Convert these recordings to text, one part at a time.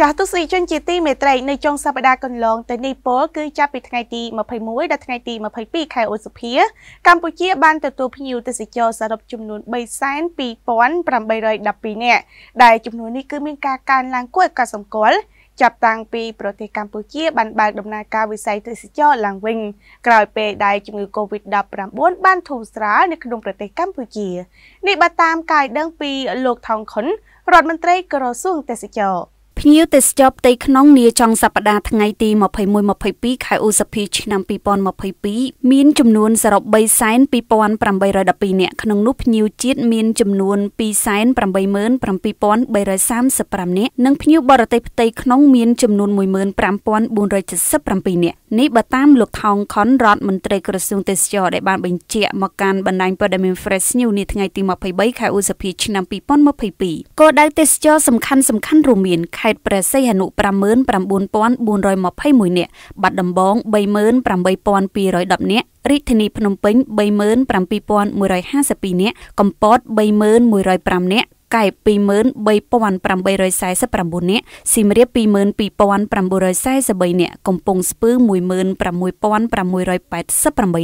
ចាស់ទស្សនិកជនជាទីមេត្រីនៅចុងសប្តាហ៍កន្លងទៅនេះពលគឺចាប់ពីថ្ងៃទី21ដល់ថ្ងៃទី22ខែឧសភា កម្ពុជាបានទទួលភ្ញៀវទេសចរសរុបចំនួន32812នាក់ដែលចំនួននេះគឺមានការកើនឡើងគួរឲ្យកត់សម្គាល់ចាប់តាំងពីប្រទេសកម្ពុជាបានបើកដំណើរការវិស័យទេសចរឡើងវិញក្រោយពេលដែលជំងឺ Covid-19 បានធូរស្រាលនៅក្នុងប្រទេសកម្ពុជានេះបើតាមការដឹងពីលោកថងខុនរដ្ឋមន្ត្រីក្រសួងទេសចរណ៍ភ្ញៀវទេសចរផ្ទៃក្នុងនាចុងសប្តាហ៍ថ្ងៃទី21-22ខែឧសភាឆ្នាំ2022មានចំនួន សរុប32812នាក់ក្នុងនោះភ្ញៀវជាតិមានចំនួន287,335នាក់និងភ្ញៀវបរទេសផ្ទៃក្នុងមានចំនួន15477នាក់នេះបើតាមលោកថោងខុនរដ្ឋមន្ត្រីក្រសួងទេសចរដែលបានបញ្ជាក់មកកាន់បណ្ដាញព័ត៌មាន Fresh News នាថ្ងៃទី23ខែឧសភាឆ្នាំ2022គោលដៅទេសចរសំខាន់សំខាន់រួមមានខេត្តតព្រះសីហនុ59421នាក់បាត់ដំបង38210នាក់រាជធានីភ្នំពេញ37152នាក់កំពត31005នាក់កែប23849នាក់សៀមរាប22943នាក់កំពង់ស្ពឺ16688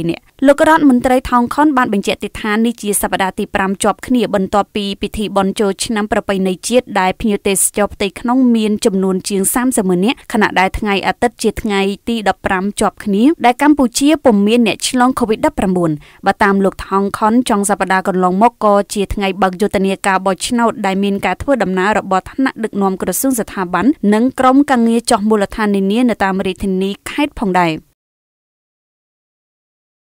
នាក់លោករដ្ឋមន្ត្រីថងខុនបានបញ្ជាក់ទីថានេះជាសប្តាហ៍ទី5ជាប់គ្នាបន្ទាប់ពីពិធីបុណ្យចូលឆ្នាំប្រពៃណីជាតិដែលភ្ញៀវទេសចរផ្ទៃក្នុងមានចំនួនជាង30,000នាក់ខណៈដែលថ្ងៃអាទិត្យជាថ្ងៃទី15ជាប់គ្នាដែលកម្ពុជាពុំមានអ្នកឆ្លង COVID-19 បើតាមលោកថងខុនចុងសប្តាហ៍កន្លងមកក៏ជាថ្ងៃបើកយុទ្ធនាការបោះឆ្ឆ្នោតដែលមានការធ្វើដំណើររបស់ថ្នាក់ដឹកនាំក្រសួងស្ថាប័ននិងក្រុមការងារចោះមូលដ្ឋាននានានៅតាមរាជធានីខេត្តផងដែរ។